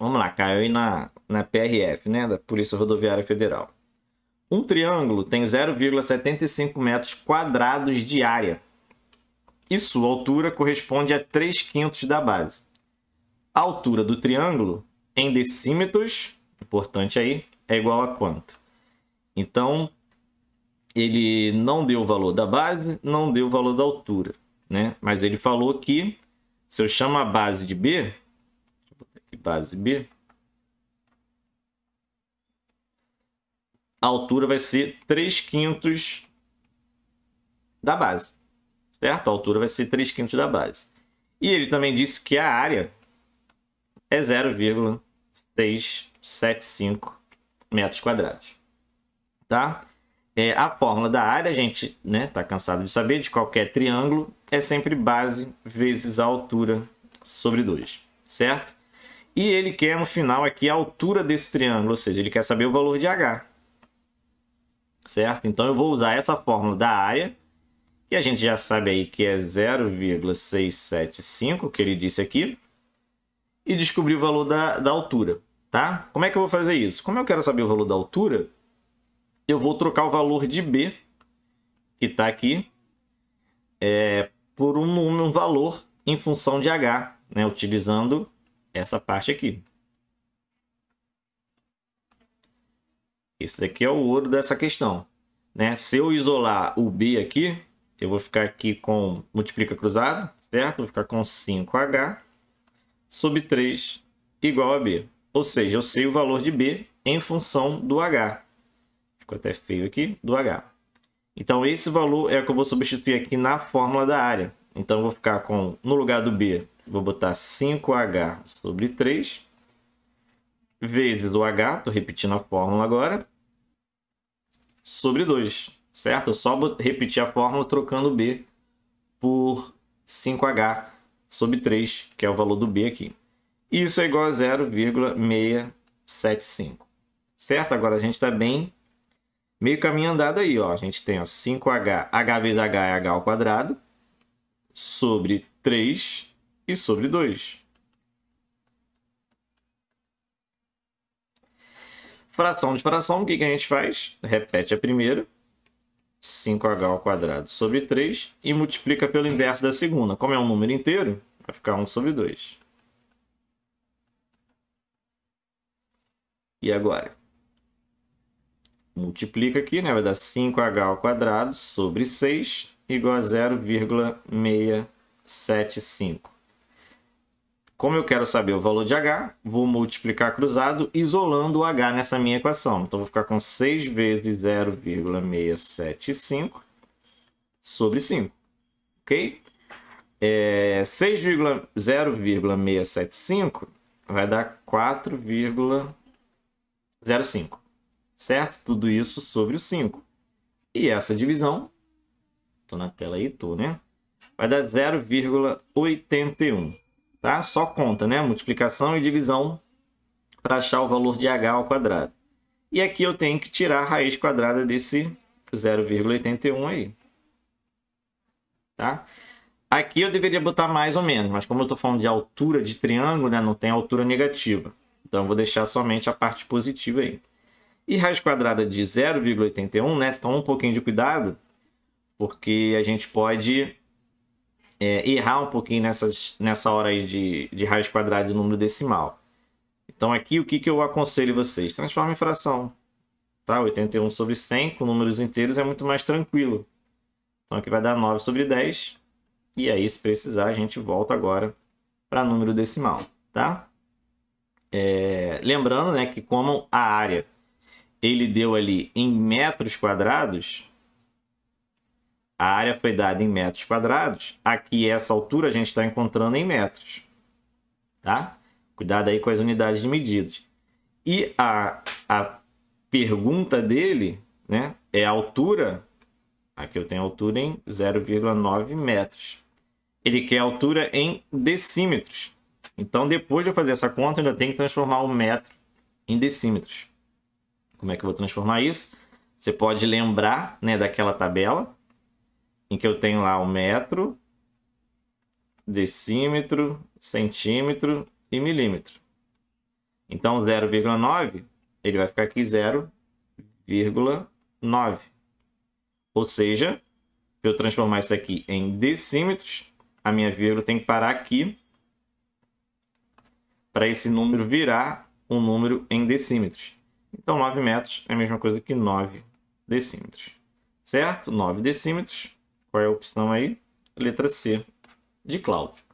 Vamos lá, caiu aí na, na PRF, né? Da Polícia Rodoviária Federal. Um triângulo tem 0,75 metros quadrados de área e sua altura corresponde a 3 quintos da base. A altura do triângulo em decímetros, importante aí, é igual a quanto? Então, ele não deu o valor da base, não deu o valor da altura, né? Mas ele falou que se eu chamo a base de B, Base B, a altura vai ser 3 quintos da base. Certo? A altura vai ser 3 quintos da base. E ele também disse que a área é 0,675 metros quadrados. Tá? É, a fórmula da área, a gente né, tá cansado de saber, de qualquer triângulo, é sempre base vezes a altura sobre 2, certo? E ele quer no final aqui a altura desse triângulo, ou seja, ele quer saber o valor de H. Certo? Então eu vou usar essa fórmula da área, que a gente já sabe aí que é 0,675, que ele disse aqui, e descobrir o valor da, da altura. Tá? Como é que eu vou fazer isso? Como eu quero saber o valor da altura, eu vou trocar o valor de B, que está aqui, é, por um, um valor em função de H, né? utilizando essa parte aqui. Esse daqui é o ouro dessa questão. Né? Se eu isolar o B aqui, eu vou ficar aqui com multiplica cruzado, certo? Vou ficar com 5H sobre 3 igual a B. Ou seja, eu sei o valor de B em função do H. Ficou até feio aqui, do H. Então, esse valor é o que eu vou substituir aqui na fórmula da área. Então, eu vou ficar com, no lugar do B, Vou botar 5H sobre 3 vezes o H, estou repetindo a fórmula agora, sobre 2, certo? Eu só repetir a fórmula trocando B por 5H sobre 3, que é o valor do B aqui. Isso é igual a 0,675, certo? Agora a gente está bem meio caminho andado aí, ó. A gente tem ó, 5H, H vezes H é H ao quadrado, sobre 3 e sobre 2. Fração de fração, o que, que a gente faz? Repete a primeira. 5h ao quadrado sobre 3 e multiplica pelo inverso da segunda. Como é um número inteiro, vai ficar 1 sobre 2. E agora? Multiplica aqui, né? vai dar 5h ao quadrado sobre 6 igual a 0,675. Como eu quero saber o valor de H, vou multiplicar cruzado, isolando o H nessa minha equação. Então, vou ficar com 6 vezes 0,675 sobre 5, ok? É, 0,675 vai dar 4,05, certo? Tudo isso sobre o 5. E essa divisão, estou na tela aí, estou, né? Vai dar 0,81 tá? Só conta, né? Multiplicação e divisão para achar o valor de h ao quadrado. E aqui eu tenho que tirar a raiz quadrada desse 0,81 aí. Tá? Aqui eu deveria botar mais ou menos, mas como eu estou falando de altura de triângulo, né, não tem altura negativa. Então eu vou deixar somente a parte positiva aí. E raiz quadrada de 0,81, né? Toma um pouquinho de cuidado, porque a gente pode é, errar um pouquinho nessas, nessa hora aí de, de raiz quadrada de número decimal. Então aqui o que, que eu aconselho vocês? Transforma em fração. Tá? 81 sobre 100 com números inteiros é muito mais tranquilo. Então aqui vai dar 9 sobre 10. E aí se precisar a gente volta agora para número decimal. Tá? É, lembrando né, que como a área ele deu ali em metros quadrados, a área foi dada em metros quadrados. Aqui, essa altura, a gente está encontrando em metros. Tá? Cuidado aí com as unidades de medidas. E a, a pergunta dele né, é a altura. Aqui eu tenho altura em 0,9 metros. Ele quer altura em decímetros. Então, depois de eu fazer essa conta, eu ainda tenho que transformar o metro em decímetros. Como é que eu vou transformar isso? Você pode lembrar né, daquela tabela em que eu tenho lá um metro, decímetro, centímetro e milímetro. Então, 0,9, ele vai ficar aqui 0,9. Ou seja, se eu transformar isso aqui em decímetros, a minha vírgula tem que parar aqui para esse número virar um número em decímetros. Então, 9 metros é a mesma coisa que 9 decímetros, certo? 9 decímetros qual é a opção aí? Letra C, de Cláudio.